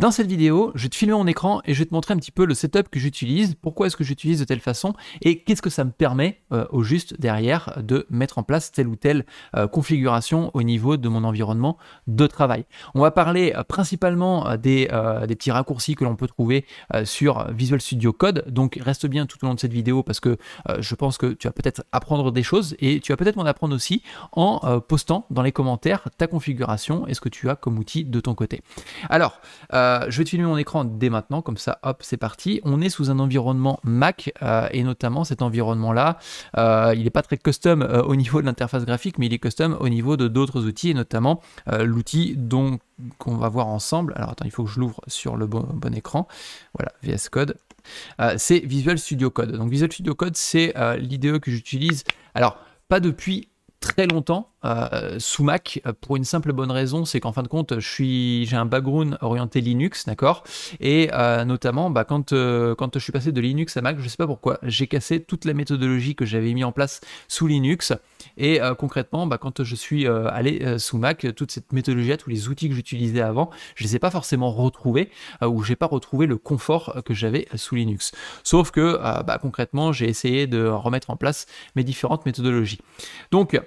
Dans cette vidéo, je vais te filmer mon écran et je vais te montrer un petit peu le setup que j'utilise, pourquoi est-ce que j'utilise de telle façon et qu'est-ce que ça me permet euh, au juste derrière de mettre en place telle ou telle euh, configuration au niveau de mon environnement de travail. On va parler euh, principalement des, petits raccourcis que l'on peut trouver sur Visual Studio Code, donc reste bien tout au long de cette vidéo parce que je pense que tu vas peut-être apprendre des choses et tu vas peut-être m'en apprendre aussi en postant dans les commentaires ta configuration et ce que tu as comme outil de ton côté. Alors, euh, je vais te filmer mon écran dès maintenant, comme ça, hop, c'est parti. On est sous un environnement Mac, euh, et notamment cet environnement-là, euh, il n'est pas très custom au niveau de l'interface graphique, mais il est custom au niveau de d'autres outils, et notamment l'outil dont qu'on va voir ensemble. Alors attends, il faut que je l'ouvre sur le bon, bon écran. Voilà, VS Code. c'est Visual Studio Code. Donc Visual Studio Code, c'est l'IDE que j'utilise. Alors, pas depuis très longtemps, euh, sous Mac euh, pour une simple bonne raison, c'est qu'en fin de compte, je suis, j'ai un background orienté Linux, d'accord Et euh, notamment, bah, quand, quand je suis passé de Linux à Mac, je ne sais pas pourquoi, j'ai cassé toute la méthodologie que j'avais mis en place sous Linux. Et concrètement, bah, quand je suis allé sous Mac, toute cette méthodologie, tous les outils que j'utilisais avant, je les ai pas forcément retrouvés ou je n'ai pas retrouvé le confort que j'avais sous Linux. Sauf que bah, concrètement, j'ai essayé de remettre en place mes différentes méthodologies. Donc,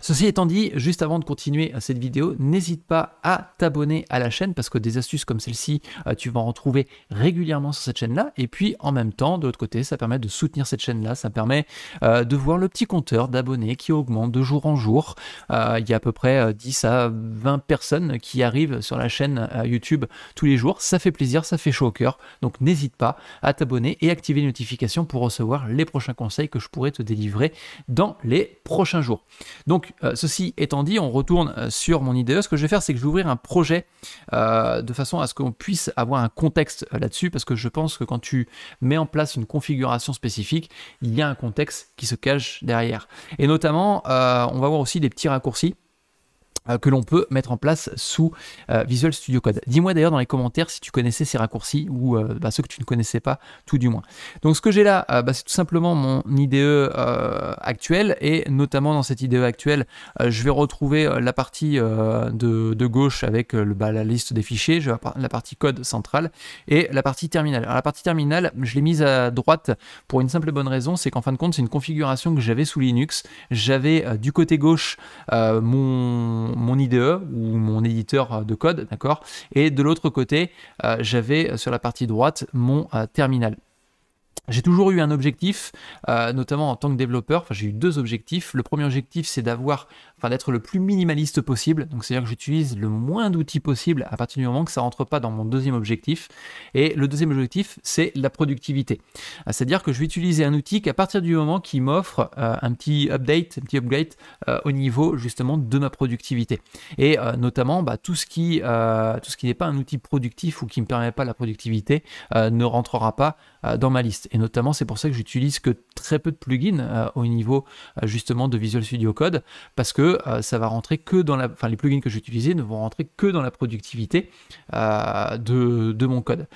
Ceci étant dit, juste avant de continuer euh, cette vidéo, n'hésite pas à t'abonner à la chaîne parce que des astuces comme celle-ci, euh, tu vas en retrouver régulièrement sur cette chaîne-là. Et puis en même temps, de l'autre côté, ça permet de soutenir cette chaîne-là, ça permet euh, de voir le petit compteur d'abonnés qui augmente de jour en jour. Il y a à peu près 10 à 20 personnes qui arrivent sur la chaîne YouTube tous les jours. Ça fait plaisir, ça fait chaud au cœur. Donc n'hésite pas à t'abonner et activer les notifications pour recevoir les prochains conseils que je pourrais te délivrer dans les prochains jours. Donc euh, ceci étant dit, on retourne euh, sur mon IDE. Ce que je vais faire, c'est que je vais ouvrir un projet euh, de façon à ce qu'on puisse avoir un contexte là-dessus, parce que je pense que quand tu mets en place une configuration spécifique, il y a un contexte qui se cache derrière. Et notamment, on va voir aussi des petits raccourcis euh, que l'on peut mettre en place sous euh, Visual Studio Code. Dis-moi d'ailleurs dans les commentaires si tu connaissais ces raccourcis ou euh, bah, ceux que tu ne connaissais pas, tout du moins. Donc ce que j'ai là, bah, c'est tout simplement mon IDE actuel et notamment dans cette IDE actuelle, je vais retrouver la partie de, gauche avec bah, la liste des fichiers, je vais la partie code centrale et la partie terminale. Alors la partie terminale, je l'ai mise à droite pour une simple bonne raison, c'est qu'en fin de compte, c'est une configuration que j'avais sous Linux. J'avais du côté gauche mon mon IDE ou mon éditeur euh, de code, d'accord Et de l'autre côté, euh, j'avais euh, sur la partie droite mon terminal j'ai toujours eu un objectif, euh, notamment en tant que développeur. Enfin, j'ai eu deux objectifs. Le premier objectif, c'est d'avoir, enfin, d'être le plus minimaliste possible. Donc, c'est-à-dire que j'utilise le moins d'outils possible à partir du moment que ça rentre pas dans mon deuxième objectif. Et le deuxième objectif, c'est la productivité. Euh, c'est-à-dire que je vais utiliser un outil qu'à partir du moment qui m'offre euh, un petit update, un petit upgrade au niveau justement de ma productivité. Et notamment, bah, tout ce qui, tout ce qui n'est pas un outil productif ou qui me permet pas la productivité, ne rentrera pas dans ma liste. Et notamment, c'est pour ça que j'utilise que très peu de plugins euh, au niveau euh, justement de Visual Studio Code, parce que euh, ça va rentrer que dans la... Enfin, les plugins que j'utilisais ne vont rentrer que dans la productivité de, mon code.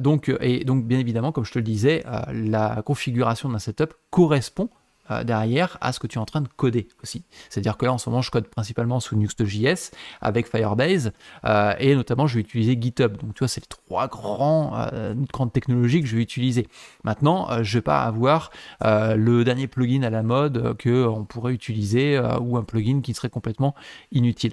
donc, et donc, bien évidemment, comme je te le disais, la configuration d'un setup correspond euh, derrière à ce que tu es en train de coder aussi. C'est-à-dire que là, en ce moment, je code principalement sous Nuxt.js avec Firebase euh, et notamment, je vais utiliser GitHub. Donc, tu vois, c'est les trois grands, euh, grandes technologies que je vais utiliser. Maintenant, je vais pas avoir le dernier plugin à la mode que on pourrait utiliser ou un plugin qui serait complètement inutile.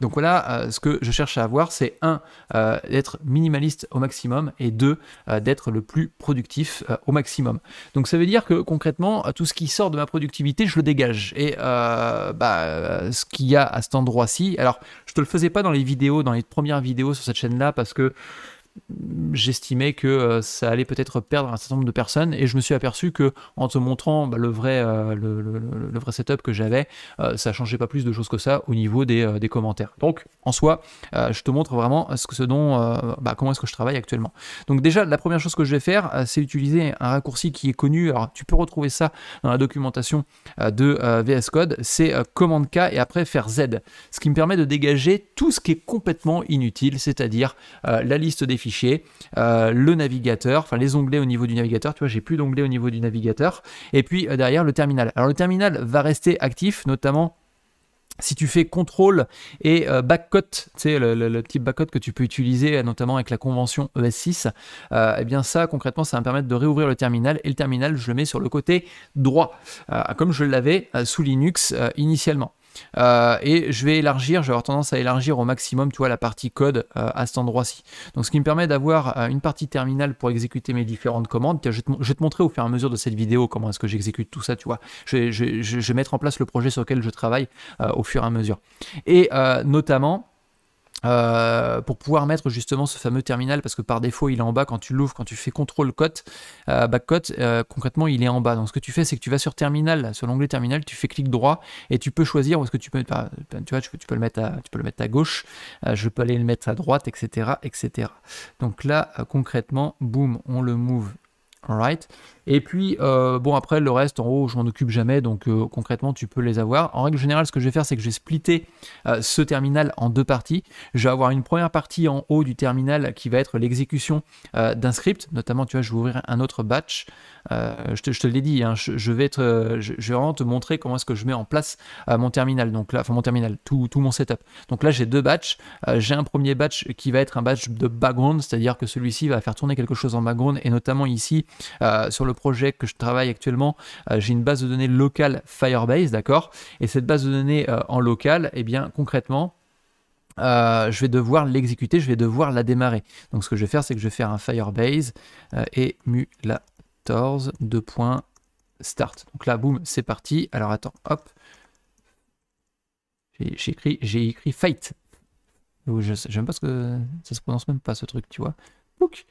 Donc voilà, euh, ce que je cherche à avoir, c'est un, euh, d'être minimaliste au maximum, et deux, euh, d'être le plus productif au maximum. Donc ça veut dire que concrètement, tout ce qui sort de ma productivité, je le dégage. Et bah, ce qu'il y a à cet endroit-ci, alors je te le faisais pas dans les vidéos, dans les premières vidéos sur cette chaîne-là, parce que j'estimais que euh, ça allait peut-être perdre un certain nombre de personnes et je me suis aperçu que en te montrant bah, le, vrai, euh, le, vrai setup que j'avais, ça euh, ça changeait pas plus de choses que ça au niveau des, commentaires. Donc en soi, je te montre vraiment ce, dont, bah, comment est-ce que je travaille actuellement. Donc déjà, la première chose que je vais faire, c'est utiliser un raccourci qui est connu. Alors tu peux retrouver ça dans la documentation de VS Code, c'est commande K et après faire Z, ce qui me permet de dégager tout ce qui est complètement inutile, c'est-à-dire la liste des fichiers euh, le navigateur, enfin les onglets au niveau du navigateur, tu vois, j'ai plus d'onglets au niveau du navigateur, et puis euh, derrière le terminal. Alors le terminal va rester actif, notamment si tu fais contrôle et euh, backcode, tu sais, le, type que tu peux utiliser notamment avec la convention ES6, et eh bien ça, concrètement, ça va me permettre de réouvrir le terminal et le terminal, je le mets sur le côté droit, comme je l'avais sous Linux initialement. Euh, et je vais élargir, je vais avoir tendance à élargir au maximum, tu vois, la partie code euh, à cet endroit-ci. Donc ce qui me permet d'avoir euh, une partie terminale pour exécuter mes différentes commandes. Je vais, te, montrer au fur et à mesure de cette vidéo comment est-ce que j'exécute tout ça, tu vois. je vais, mettre en place le projet sur lequel je travaille au fur et à mesure. Et notamment... Euh, pour pouvoir mettre justement ce fameux terminal parce que par défaut il est en bas quand tu l'ouvres quand tu fais contrôle cote euh, back cote euh, concrètement il est en bas donc ce que tu fais c'est que tu vas sur terminal sur l'onglet terminal tu fais clic droit et tu peux choisir où est-ce que tu peux tu vois tu peux, le mettre à, tu peux le mettre à gauche je peux aller le mettre à droite etc etc donc là concrètement boum on le move right et puis, euh, bon, après, le reste, en haut, je m'en occupe jamais, donc euh, concrètement, tu peux les avoir. En règle générale, ce que je vais faire, c'est que je vais splitter euh, ce terminal en deux parties. Je vais avoir une première partie en haut du terminal qui va être l'exécution d'un script. Notamment, tu vois, je vais ouvrir un autre batch. je te, je te l'ai dit, hein, je, vais te, vraiment te montrer comment est-ce que je mets en place mon terminal, donc là, enfin mon terminal, tout, tout mon setup. Donc là, j'ai deux batchs. j'ai un premier batch qui va être un batch de background, c'est-à-dire que celui-ci va faire tourner quelque chose en background, et notamment ici, sur le projet que je travaille actuellement, euh, j'ai une base de données locale Firebase, d'accord Et cette base de données euh, en local, eh bien concrètement, euh, je vais devoir l'exécuter, je vais devoir la démarrer. Donc ce que je vais faire, c'est que je vais faire un Firebase et emulators de start. Donc là, boum, c'est parti. Alors attends, hop. J'ai écrit, j'ai écrit fight. Je, je pas ce que ça se prononce même pas ce truc, tu vois. Bouk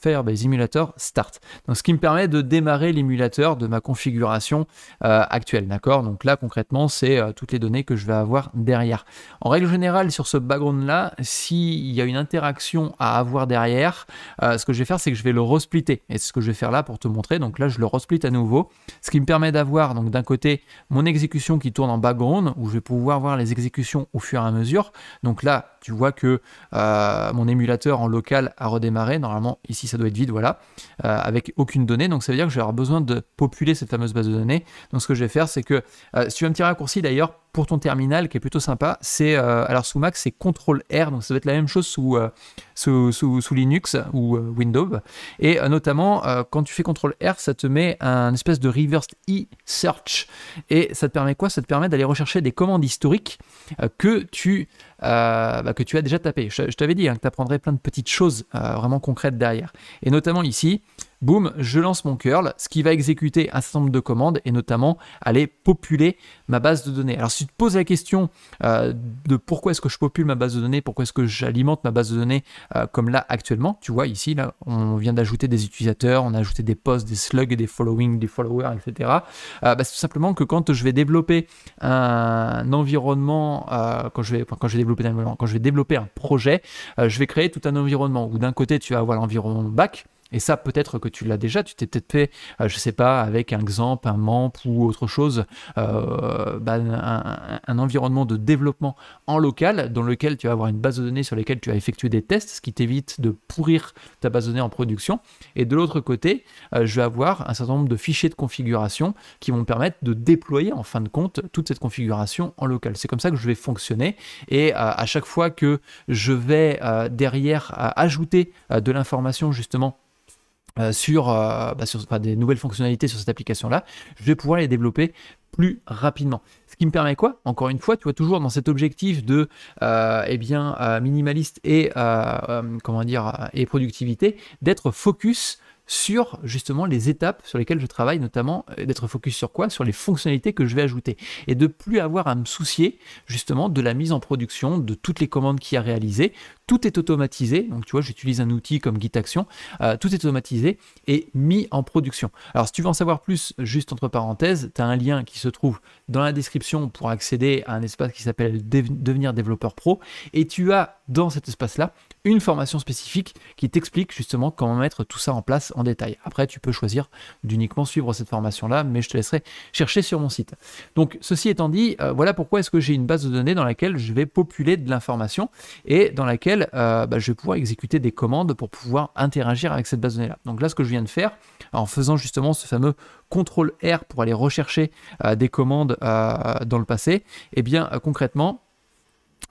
faire Emulator Start. Donc ce qui me permet de démarrer l'émulateur de ma configuration euh, actuelle, d'accord Donc là concrètement c'est euh, toutes les données que je vais avoir derrière. En règle générale sur ce background là, s'il y a une interaction à avoir derrière, euh, ce que je vais faire c'est que je vais le resplitter et ce que je vais faire là pour te montrer. Donc là je le resplit à nouveau, ce qui me permet d'avoir donc d'un côté mon exécution qui tourne en background où je vais pouvoir voir les exécutions au fur et à mesure. Donc là tu vois que mon émulateur en local a redémarré, normalement ici ça doit être vide, voilà, euh, avec aucune donnée. Donc ça veut dire que je vais avoir besoin de populer cette fameuse base de données. Donc ce que je vais faire, c'est que, euh, si tu veux un petit raccourci d'ailleurs, pour ton terminal qui est plutôt sympa. C'est euh, alors sous Mac c'est Ctrl R, donc ça va être la même chose sous euh, sous, Linux ou euh, Windows. Et notamment quand tu fais Ctrl R, ça te met un espèce de reverse e-search et ça te permet quoi Ça te permet d'aller rechercher des commandes historiques que tu bah, que tu as déjà tapé Je, t'avais dit hein, que tu apprendrais plein de petites choses vraiment concrètes derrière. Et notamment ici, boum, je lance mon curl, ce qui va exécuter un certain nombre de commandes et notamment aller populer ma base de données. Alors si tu te poses la question euh, de pourquoi est-ce que je popule ma base de données, pourquoi est-ce que j'alimente ma base de données euh, comme là actuellement, tu vois ici, là, on vient d'ajouter des utilisateurs, on a ajouté des posts, des slugs, des following, des followers, etc. Euh, bah, c'est tout simplement que quand je vais développer un environnement, quand, je vais, quand je vais développer un environnement, quand je vais développer un projet, je vais créer tout un environnement où d'un côté tu vas avoir l'environnement back, et ça, peut-être que tu l'as déjà, tu t'es peut-être fait, je euh, je sais pas, avec un exemple, un MAMP ou autre chose, euh, bah, un, environnement de développement en local dans lequel tu vas avoir une base de données sur laquelle tu as effectué des tests, ce qui t'évite de pourrir ta base de données en production. Et de l'autre côté, euh, je vais avoir un certain nombre de fichiers de configuration qui vont me permettre de déployer en fin de compte toute cette configuration en local. C'est comme ça que je vais fonctionner. Et à chaque fois que je vais derrière ajouter de l'information justement euh, sur, euh, bah, des nouvelles fonctionnalités sur cette application-là, je vais pouvoir les développer plus rapidement. Ce qui me permet quoi Encore une fois, tu vois, toujours dans cet objectif de euh, eh bien, minimaliste et, comment dire, et productivité, d'être focus sur justement les étapes sur lesquelles je travaille, notamment d'être focus sur quoi Sur les fonctionnalités que je vais ajouter. Et de plus avoir à me soucier justement de la mise en production, de toutes les commandes qu'il y a réalisées, tout est automatisé. Donc, tu vois, j'utilise un outil comme GitAction. Action. Euh, tout est automatisé et mis en production. Alors, si tu veux en savoir plus, juste entre parenthèses, tu as un lien qui se trouve dans la description pour accéder à un espace qui s'appelle Devenir développeur pro. Et tu as dans cet espace-là une formation spécifique qui t'explique justement comment mettre tout ça en place en détail. Après, tu peux choisir d'uniquement suivre cette formation-là, mais je te laisserai chercher sur mon site. Donc, ceci étant dit, euh, voilà pourquoi est-ce que j'ai une base de données dans laquelle je vais populer de l'information et dans laquelle euh, bah, je vais pouvoir exécuter des commandes pour pouvoir interagir avec cette base de données là. Donc là, ce que je viens de faire, en faisant justement ce fameux CTRL R pour aller rechercher euh, des commandes euh, dans le passé, et eh bien concrètement,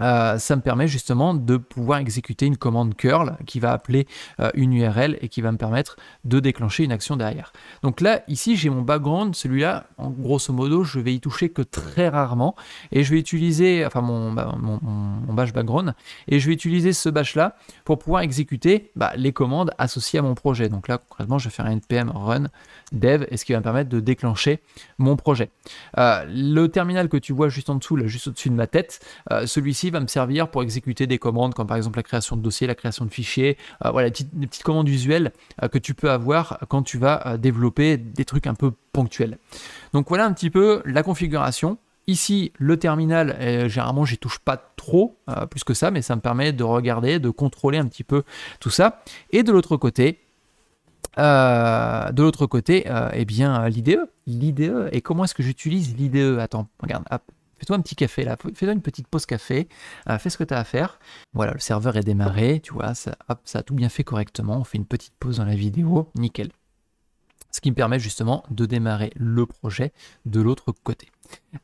euh, ça me permet justement de pouvoir exécuter une commande curl qui va appeler euh, une URL et qui va me permettre de déclencher une action derrière. Donc là, ici, j'ai mon background, celui-là, en grosso modo, je vais y toucher que très rarement et je vais utiliser, enfin mon, bah, bash background, et je vais utiliser ce bash-là pour pouvoir exécuter bah, les commandes associées à mon projet. Donc là, concrètement, je vais faire un npm run dev et ce qui va me permettre de déclencher mon projet. Euh, le terminal que tu vois juste en dessous, là, juste au-dessus de ma tête, celui-ci va me servir pour exécuter des commandes comme par exemple la création de dossiers, la création de fichiers, euh, voilà, des petites, commandes visuelles euh, que tu peux avoir quand tu vas euh, développer des trucs un peu ponctuels. Donc voilà un petit peu la configuration. Ici, le terminal, généralement, j'y touche pas trop plus que ça, mais ça me permet de regarder, de contrôler un petit peu tout ça. Et de l'autre côté, de l'autre côté, et eh bien l'IDE, l'IDE. Et comment est-ce que j'utilise l'IDE Attends, regarde, Fais-toi un petit café là, fais-toi une petite pause café, euh, fais ce que tu as à faire. Voilà, le serveur est démarré, tu vois, ça, ça a tout bien fait correctement. On fait une petite pause dans la vidéo, nickel ce qui me permet justement de démarrer le projet de l'autre côté.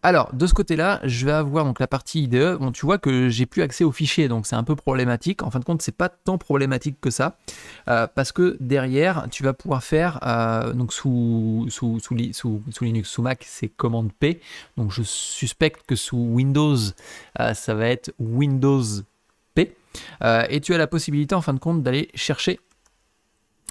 Alors, de ce côté-là, je vais avoir donc la partie IDE. Bon, tu vois que j'ai plus accès aux fichiers, donc c'est un peu problématique. En fin de compte, c'est pas tant problématique que ça, euh, parce que derrière, tu vas pouvoir faire euh, donc sous sous, sous, sous, Linux, sous Mac, c'est commande P. Donc, je suspecte que sous Windows, euh, ça va être Windows P. et tu as la possibilité, en fin de compte, d'aller chercher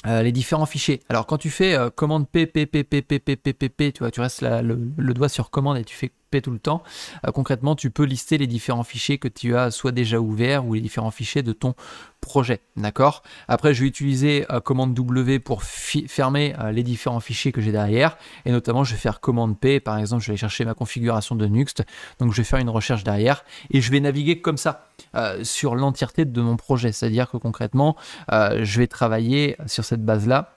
les différents fichiers. Alors quand tu fais commande p, p, p, p, p, p, p, p, p, tu vois, tu restes le, doigt sur commande et tu fais tout le temps. Euh, concrètement, tu peux lister les différents fichiers que tu as soit déjà ouverts ou les différents fichiers de ton projet. D'accord Après, je vais utiliser euh, commande W pour fermer euh, les différents fichiers que j'ai derrière. Et notamment, je vais faire commande P. Par exemple, je vais chercher ma configuration de Nuxt. Donc, je vais faire une recherche derrière et je vais naviguer comme ça sur l'entièreté de mon projet. C'est-à-dire que concrètement, je vais travailler sur cette base-là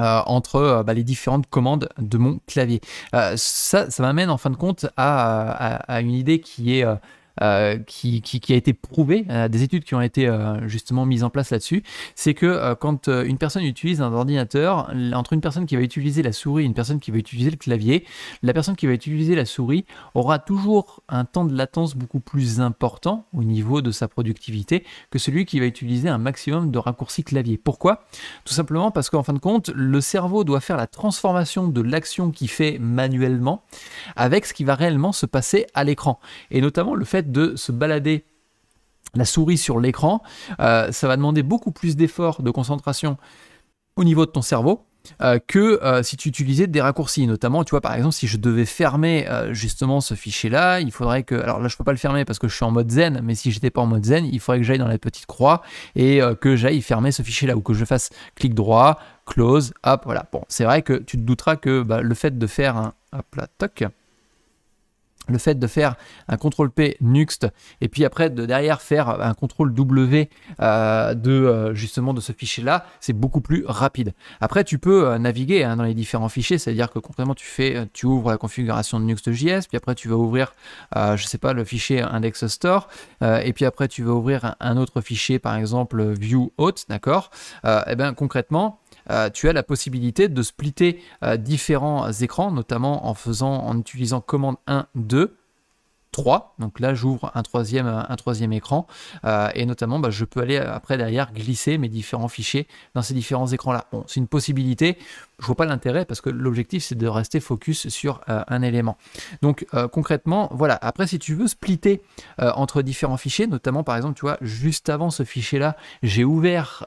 euh, entre euh, bah, les différentes commandes de mon clavier. Euh, ça, ça m'amène en fin de compte à une idée qui est euh, qui, qui, a été prouvé, euh, des études qui ont été euh, justement mises en place là-dessus, c'est que quand une personne utilise un ordinateur, entre une personne qui va utiliser la souris et une personne qui va utiliser le clavier, la personne qui va utiliser la souris aura toujours un temps de latence beaucoup plus important au niveau de sa productivité que celui qui va utiliser un maximum de raccourcis clavier. Pourquoi Tout simplement parce qu'en fin de compte, le cerveau doit faire la transformation de l'action qu'il fait manuellement avec ce qui va réellement se passer à l'écran. Et notamment le fait de se balader la souris sur l'écran, euh, ça va demander beaucoup plus d'efforts de concentration au niveau de ton cerveau euh, que euh, si tu utilisais des raccourcis. Notamment, tu vois, par exemple, si je devais fermer justement ce fichier-là, il faudrait que... Alors là, je peux pas le fermer parce que je suis en mode zen, mais si j'étais pas en mode zen, il faudrait que j'aille dans la petite croix et que j'aille fermer ce fichier-là ou que je fasse clic droit, close, hop, voilà. Bon, c'est vrai que tu te douteras que bah, le fait de faire un... Hop là, toc le fait de faire un contrôle P Nuxt et puis après de derrière faire un contrôle W euh, de euh, justement de ce fichier là, c'est beaucoup plus rapide. Après tu peux euh, naviguer hein, dans les différents fichiers, c'est-à-dire que concrètement tu fais tu ouvres la configuration de Nuxt.js, puis après tu vas ouvrir je sais pas le fichier index store et puis après tu vas ouvrir un, autre fichier par exemple view haute, d'accord Et eh bien concrètement euh, tu as la possibilité de splitter euh, différents écrans, notamment en faisant, en utilisant commande 1, 2, 3. Donc là, j'ouvre un troisième, un troisième écran. Euh, et notamment, bah, je peux aller après derrière glisser mes différents fichiers dans ces différents écrans-là. Bon, c'est une possibilité. Je vois pas l'intérêt parce que l'objectif, c'est de rester focus sur euh, un élément. Donc euh, concrètement, voilà. Après, si tu veux splitter entre différents fichiers, notamment par exemple, tu vois, juste avant ce fichier-là, j'ai ouvert,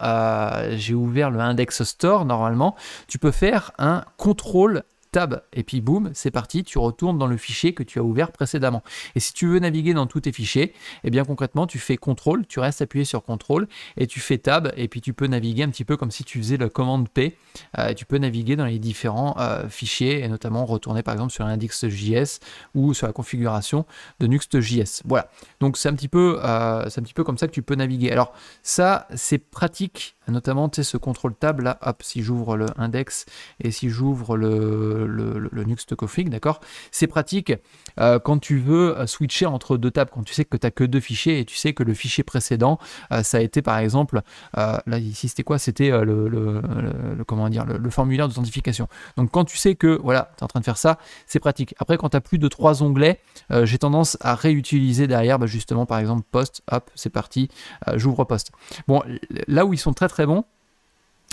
j'ai ouvert le index store normalement. Tu peux faire un contrôle tab, et puis boum, c'est parti, tu retournes dans le fichier que tu as ouvert précédemment. Et si tu veux naviguer dans tous tes fichiers, eh bien concrètement, tu fais contrôle, tu restes appuyé sur contrôle, et tu fais tab, et puis tu peux naviguer un petit peu comme si tu faisais la commande P, euh, tu peux naviguer dans les différents euh, fichiers, et notamment retourner par exemple sur l'index.js ou sur la configuration de Nuxt.js. Voilà, donc c'est un, peu, euh, un petit peu comme ça que tu peux naviguer. Alors ça, c'est pratique Notamment, tu sais, ce contrôle table là, hop, si j'ouvre le index et si j'ouvre le, le, le, le d'accord C'est pratique euh, quand tu veux euh, switcher entre deux tables, quand tu sais que tu as que deux fichiers et tu sais que le fichier précédent, euh, ça a été par exemple, là ici c'était quoi C'était le, comment dire, le, formulaire d'authentification. Donc quand tu sais que voilà, tu es en train de faire ça, c'est pratique. Après, quand tu as plus de trois onglets, j'ai tendance à réutiliser derrière, bah, justement, par exemple, post, hop, c'est parti, j'ouvre post. Bon, là où ils sont très très bon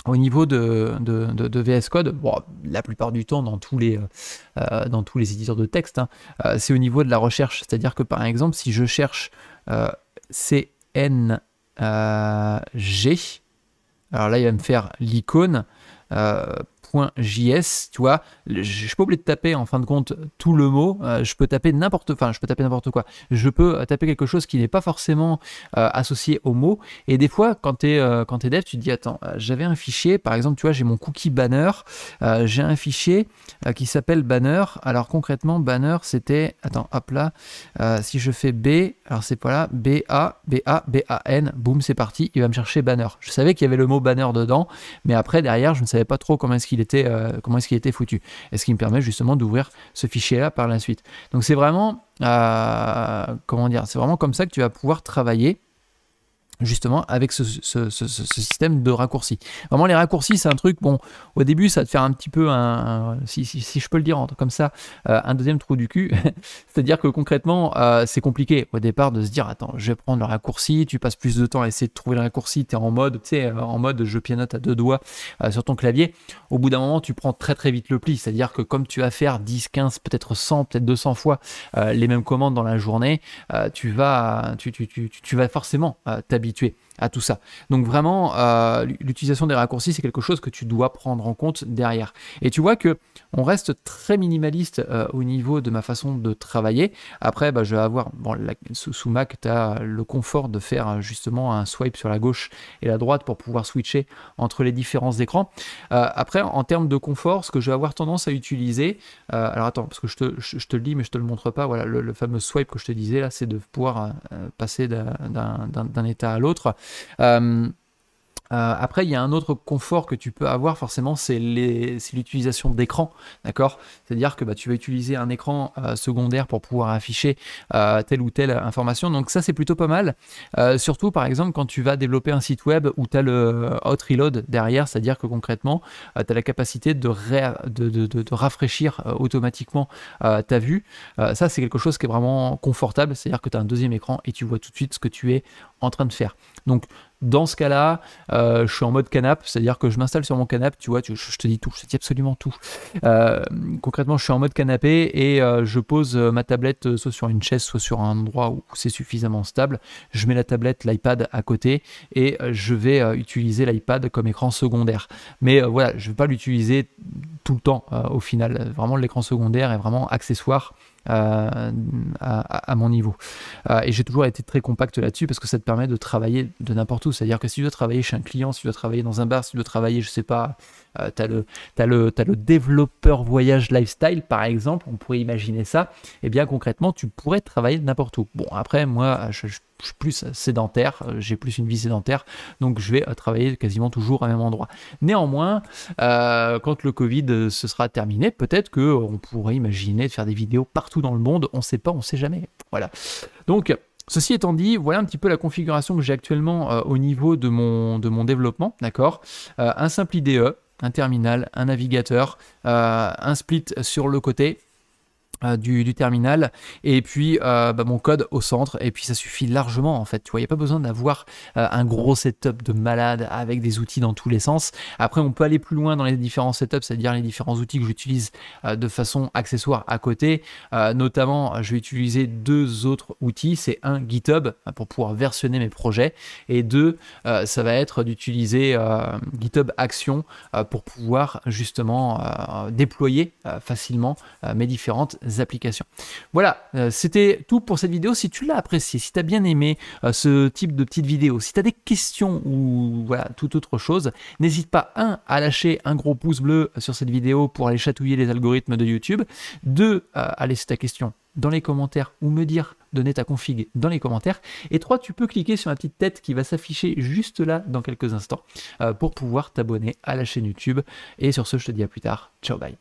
au niveau de, VS Code, la plupart du temps dans tous les, euh, euh, dans tous les éditeurs de texte, hein, euh, c'est au niveau de la recherche. C'est-à-dire que par exemple, si je cherche euh, CNG, alors là il va me faire l'icône. JS, tu vois, je peux oublier de taper en fin de compte tout le mot, euh, je peux taper n'importe enfin, je peux taper n'importe quoi. Je peux euh, taper quelque chose qui n'est pas forcément euh, associé au mot et des fois quand tu es quand dev, tu te dis attends, j'avais un fichier par exemple, tu vois, j'ai mon cookie banner, j'ai un fichier qui s'appelle banner. Alors concrètement banner, c'était attends, hop là, si je fais B, alors c'est pas là, B A B A B A N, boum, c'est parti, il va me chercher banner. Je savais qu'il y avait le mot banner dedans, mais après derrière, je ne savais pas trop comment est était, euh, comment est-ce qu'il était foutu. Et ce qui me permet justement d'ouvrir ce fichier-là par la suite. Donc c'est vraiment, euh, comment dire, c'est vraiment comme ça que tu vas pouvoir travailler justement avec ce, système de raccourcis. Vraiment les raccourcis c'est un truc, bon au début ça te fait un petit peu un, si, si, je peux le dire comme ça, euh, un deuxième trou du cul, c'est-à-dire que concrètement euh, c'est compliqué au départ de se dire attends je vais prendre le raccourci, tu passes plus de temps à essayer de trouver le raccourci, tu es en mode, tu sais, euh, en mode je pianote à deux doigts sur ton clavier, au bout d'un moment tu prends très très vite le pli, c'est-à-dire que comme tu vas faire 10, 15, peut-être 100, peut-être 200 fois les mêmes commandes dans la journée, tu, vas, tu, tu, tu, tu vas forcément t'habiller es à tout ça. Donc vraiment, euh, l'utilisation des raccourcis, c'est quelque chose que tu dois prendre en compte derrière. Et tu vois que on reste très minimaliste euh, au niveau de ma façon de travailler. Après, bah, je vais avoir, bon, sous, Mac, tu as le confort de faire euh, justement un swipe sur la gauche et la droite pour pouvoir switcher entre les différents écrans. après, en termes de confort, ce que je vais avoir tendance à utiliser, alors attends, parce que je te, le dis, mais je te le montre pas, voilà, le, le fameux swipe que je te disais là, c'est de pouvoir passer d'un état à l'autre. Um, Euh, après, il y a un autre confort que tu peux avoir forcément, c'est l'utilisation d'écran, d'accord C'est-à-dire que bah, tu vas utiliser un écran euh, secondaire pour pouvoir afficher euh, telle ou telle information. Donc ça, c'est plutôt pas mal. surtout, par exemple, quand tu vas développer un site web où tu as le hot reload derrière, c'est-à-dire que concrètement, tu as la capacité de, de, rafraîchir automatiquement ta vue. ça, c'est quelque chose qui est vraiment confortable, c'est-à-dire que tu as un deuxième écran et tu vois tout de suite ce que tu es en train de faire. Donc dans ce cas-là, euh, je suis en mode canapé, c'est-à-dire que je m'installe sur mon canapé, tu vois, je, te dis tout, je te dis absolument tout. Euh, concrètement, je suis en mode canapé et euh, je pose ma tablette soit sur une chaise, soit sur un endroit où c'est suffisamment stable. Je mets la tablette, l'iPad à côté et je vais utiliser l'iPad comme écran secondaire. Mais voilà, je ne vais pas l'utiliser tout le temps euh, au final. Vraiment, l'écran secondaire est vraiment accessoire. Euh, à, mon niveau. Euh, et j'ai toujours été très compact là-dessus parce que ça te permet de travailler de n'importe où. C'est-à-dire que si tu veux travailler chez un client, si tu veux travailler dans un bar, si tu veux travailler, je sais pas, tu as le, le, le développeur voyage lifestyle par exemple, on pourrait imaginer ça, et eh bien concrètement, tu pourrais travailler n'importe où. Bon, après, moi, je, je plus sédentaire, euh, j'ai plus une vie sédentaire, donc je vais euh, travailler quasiment toujours à même endroit. Néanmoins, euh, quand le Covid se sera terminé, peut-être que on pourrait imaginer de faire des vidéos partout dans le monde, on sait pas, on sait jamais. Voilà. Donc, Ceci étant dit, voilà un petit peu la configuration que j'ai actuellement au niveau de mon, de mon développement, d'accord Un simple IDE, un terminal, un navigateur, un split sur le côté, euh, du, terminal et puis euh, bah, mon code au centre et puis ça suffit largement en fait tu vois il n'y a pas besoin d'avoir euh, un gros setup de malade avec des outils dans tous les sens après on peut aller plus loin dans les différents setups c'est à dire les différents outils que j'utilise de façon accessoire à côté notamment je vais utiliser deux autres outils c'est un GitHub pour pouvoir versionner mes projets et deux ça va être d'utiliser GitHub Action pour pouvoir justement déployer facilement mes différentes applications. Voilà, euh, c'était tout pour cette vidéo. Si tu l'as apprécié, si tu as bien aimé euh, ce type de petite vidéo, si tu as des questions ou voilà, toute autre chose, n'hésite pas, un, à lâcher un gros pouce bleu sur cette vidéo pour aller chatouiller les algorithmes de YouTube, deux, euh, à laisser ta question dans les commentaires ou me dire donner ta config dans les commentaires. Et 3, tu peux cliquer sur la petite tête qui va s'afficher juste là dans quelques instants pour pouvoir t'abonner à la chaîne YouTube. Et sur ce, je te dis à plus tard. Ciao, bye.